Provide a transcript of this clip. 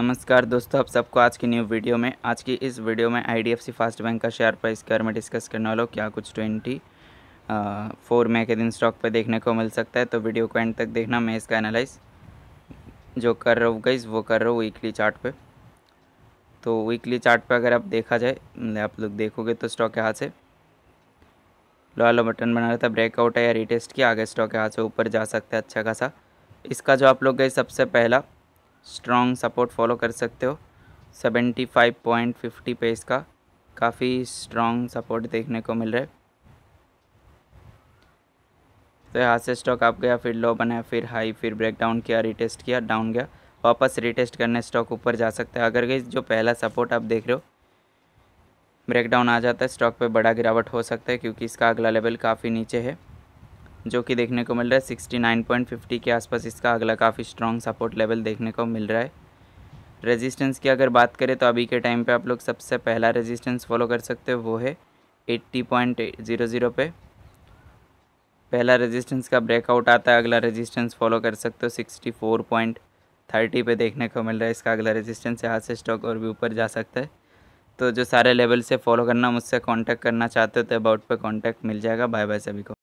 नमस्कार दोस्तों आप सबको आज की न्यू वीडियो में आज की इस वीडियो में आईडीएफसी फास्ट बैंक का शेयर प्राइस के बारे में डिस्कस करने वाला क्या कुछ ट्वेंटी फोर मई के दिन स्टॉक पर देखने को मिल सकता है तो वीडियो को एंड तक देखना मैं इसका एनालाइज जो कर रहा हूँ गई वो कर रहा हूँ वीकली चार्ट पे तो वीकली चार्ट पे अगर आप देखा जाए मतलब आप लोग देखोगे तो स्टॉक यहाँ से लो बटन बना रहा था ब्रेकआउट है या रिटेस्ट किया आगे स्टॉक यहाँ से ऊपर जा सकता है अच्छा खासा इसका जो आप लोग गए सबसे पहला स्ट्रॉन्ग सपोर्ट फॉलो कर सकते हो सेवेंटी फाइव पॉइंट फिफ्टी पे इसका काफ़ी स्ट्रॉन्ग सपोर्ट देखने को मिल रहा है तो यहाँ से स्टॉक आप गया फिर लो बनाया फिर हाई फिर ब्रेकडाउन किया रिटेस्ट किया डाउन गया वापस रिटेस्ट करने स्टॉक ऊपर जा सकता है अगर गई जो पहला सपोर्ट आप देख रहे हो ब्रेकडाउन आ जाता है स्टॉक पे बड़ा गिरावट हो सकता है क्योंकि इसका अगला लेवल काफ़ी नीचे है जो कि देखने को मिल रहा है सिक्सटी नाइन पॉइंट फिफ्टी के आसपास इसका अगला काफ़ी स्ट्रॉन्ग सपोर्ट लेवल देखने को मिल रहा है रेजिस्टेंस की अगर बात करें तो अभी के टाइम पे आप लोग सबसे पहला रेजिस्टेंस फॉलो कर सकते हो वो है एट्टी पॉइंट ज़ीरो ज़ीरो पे पहला रेजिस्टेंस का ब्रेकआउट आता है अगला रेजिस्टेंस फॉलो कर सकते हो सिक्सटी फोर पॉइंट थर्टी पर देखने को मिल रहा है इसका अगला रेजिस्टेंस यहाँ से स्टॉक और भी ऊपर जा सकता है तो जो सारे लेवल से फॉलो करना मुझसे कॉन्टैक्ट करना चाहते हो तो अबाउट पर कॉन्टैक्ट मिल जाएगा बाय बाय सभी को